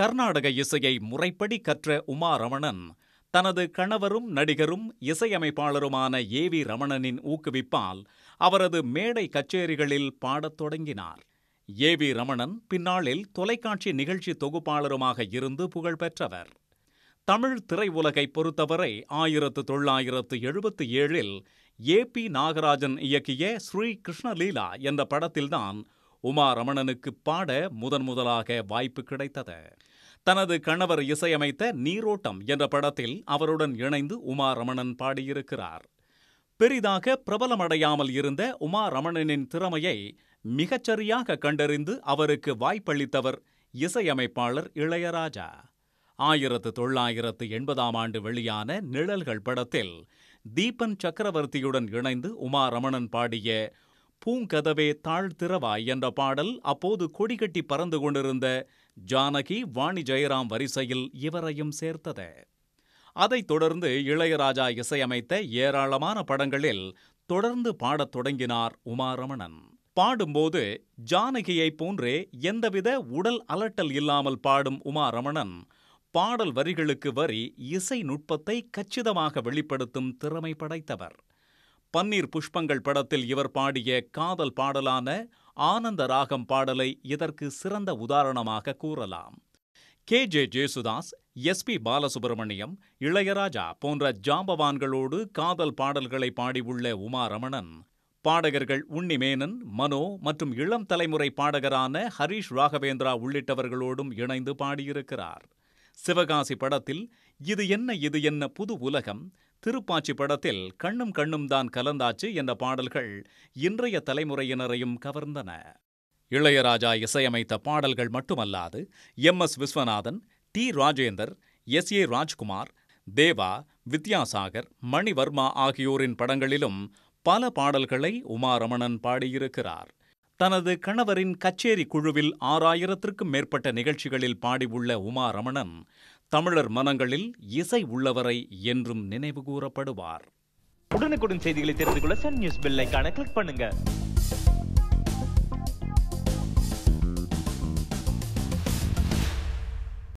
கர்நாடக இசையை முறைப்படி கற்ற உமா ரமணன் தனது கணவரும் நடிகரும் இசையமைப்பாளருமான ஏ வி ரமணனின் ஊக்குவிப்பால் அவரது மேடை கச்சேரிகளில் பாடத் தொடங்கினார் ஏ வி ரமணன் பின்னாளில் தொலைக்காட்சி நிகழ்ச்சி தொகுப்பாளருமாக இருந்து புகழ்பெற்றவர் தமிழ் தமிழ் திரையுலகை பொறுத்தவரை ஆயிரத்து தொள்ளாயிரத்து எழுபத்தி ஏழில் ஏ பி நாகராஜன் இயக்கிய ஸ்ரீ கிருஷ்ணலீலா என்ற படத்தில்தான் உமா ரமணனுக்கு பாட முதன் முதலாக வாய்ப்பு கிடைத்தது தனது கணவர் இசையமைத்த நீரோட்டம் என்ற படத்தில் அவருடன் இணைந்து உமா ரமணன் பாடியிருக்கிறார் பெரிதாக பிரபலமடையாமல் இருந்த உமா ரமணனின் திறமையை மிகச்சரியாக கண்டறிந்து அவருக்கு வாய்ப்பளித்தவர் இசையமைப்பாளர் இளையராஜா ஆயிரத்து தொள்ளாயிரத்து எண்பதாம் ஆண்டு வெளியான நிழல்கள் படத்தில் தீபன் சக்கரவர்த்தியுடன் இணைந்து உமா ரமணன் பாடிய பூங்கதவே தாழ்த்திறவாய் என்ற பாடல் அப்போது கொடிகட்டி பறந்து கொண்டிருந்த ஜானகி வாணி ஜெயராம் வரிசையில் இவரையும் சேர்த்தது அதைத் தொடர்ந்து இளையராஜா இசையமைத்த ஏராளமான படங்களில் தொடர்ந்து பாடத் தொடங்கினார் உமாரமணன் பாடும்போது ஜானகியைப் போன்றே எந்தவித உடல் அலட்டல் இல்லாமல் பாடும் உமாரமணன் பாடல் வரிகளுக்கு வரி இசை நுட்பத்தை கச்சிதமாக வெளிப்படுத்தும் திறமை படைத்தவர் பன்னீர் புஷ்பங்கள் படத்தில் இவர் பாடிய காதல் பாடலான ஆனந்த ராகம் பாடலை இதற்கு சிறந்த உதாரணமாக கூறலாம் K J Jesudas S P Balasubrahmanyam Ilaiyaraaja போன்ற ஜாம்பவான்களோடு காதல் பாடல்களை பாடியுள்ள உமா ரமணன் பாடகர்கள் உன்னிமேனன் மனோ மற்றும் இளம் தலைமுறை பாடகரான ஹரீஷ் ராகவேந்திரா உள்ளிட்டவர்களோடும் இணைந்து பாடியிருக்கிறார் சிவகாசி படத்தில் இது என்ன இது என்ன புது உலகம் திருப்பாச்சி படத்தில் கண்ணும் கண்ணும் தான் கலந்தாச்சு என்ற பாடல்கள் இன்றைய தலைமுறையினரையும் கவர்ந்தன இளையராஜா இசையமைத்த பாடல்கள் மட்டுமல்லாது M S Viswanathan T Rajendar S A Rajkumar Deva Vidyasagar Manivarma ஆகியோரின் படங்களிலும் பல பாடல்களை உமாரமணன் பாடியிருக்கிறார் தனது கணவரின் கச்சேரி குழுவில் ஆறாயிரத்திற்கும் மேற்பட்ட நிகழ்ச்சிகளில் பாடியுள்ள உமா ரமணன் தமிழர் மனங்களில் இசை உள்ளவரை என்றும் கூறப்படுவார் உடனுக்குடன் செய்திகளை தெரிந்து கொள்ள சன் நியூஸ் பில்லைக்கான கிளிக் பண்ணுங்க